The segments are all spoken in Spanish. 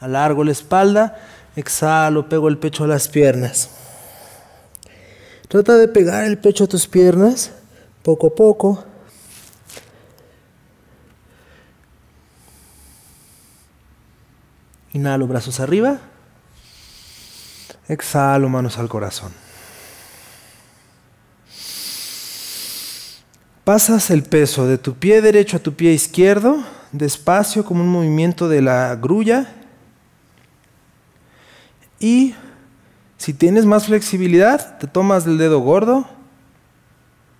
Alargo la espalda, exhalo, pego el pecho a las piernas. Trata de pegar el pecho a tus piernas poco a poco. Inhalo, brazos arriba. Exhalo, manos al corazón. Pasas el peso de tu pie derecho a tu pie izquierdo, despacio como un movimiento de la grulla y si tienes más flexibilidad, te tomas el dedo gordo,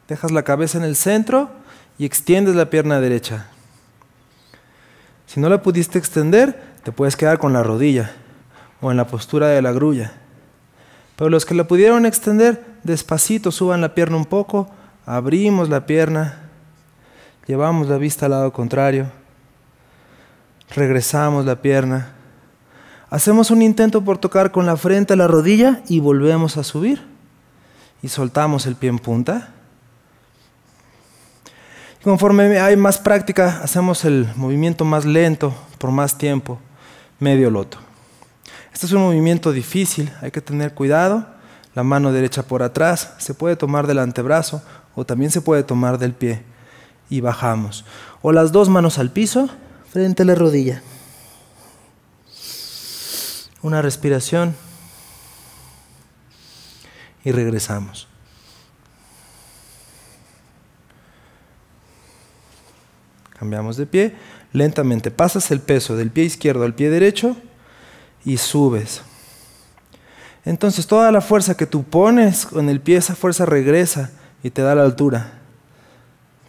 dejas la cabeza en el centro y extiendes la pierna derecha. Si no la pudiste extender, te puedes quedar con la rodilla o en la postura de la grulla. Pero los que la pudieron extender, despacito suban la pierna un poco, abrimos la pierna, llevamos la vista al lado contrario, regresamos la pierna, Hacemos un intento por tocar con la frente a la rodilla y volvemos a subir. Y soltamos el pie en punta. Y conforme hay más práctica, hacemos el movimiento más lento, por más tiempo, medio loto. Este es un movimiento difícil, hay que tener cuidado. La mano derecha por atrás, se puede tomar del antebrazo o también se puede tomar del pie. Y bajamos. O las dos manos al piso, frente a la rodilla una respiración y regresamos. Cambiamos de pie, lentamente pasas el peso del pie izquierdo al pie derecho y subes. Entonces toda la fuerza que tú pones con el pie, esa fuerza regresa y te da la altura.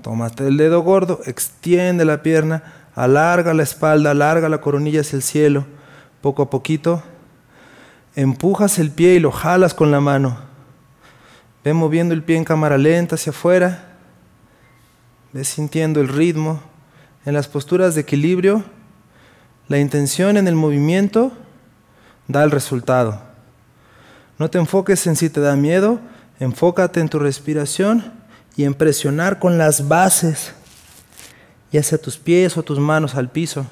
Tómate el dedo gordo, extiende la pierna, alarga la espalda, alarga la coronilla hacia el cielo poco a poquito, empujas el pie y lo jalas con la mano. Ve moviendo el pie en cámara lenta hacia afuera, ve sintiendo el ritmo. En las posturas de equilibrio, la intención en el movimiento da el resultado. No te enfoques en si te da miedo, enfócate en tu respiración y en presionar con las bases, Y hacia tus pies o tus manos al piso.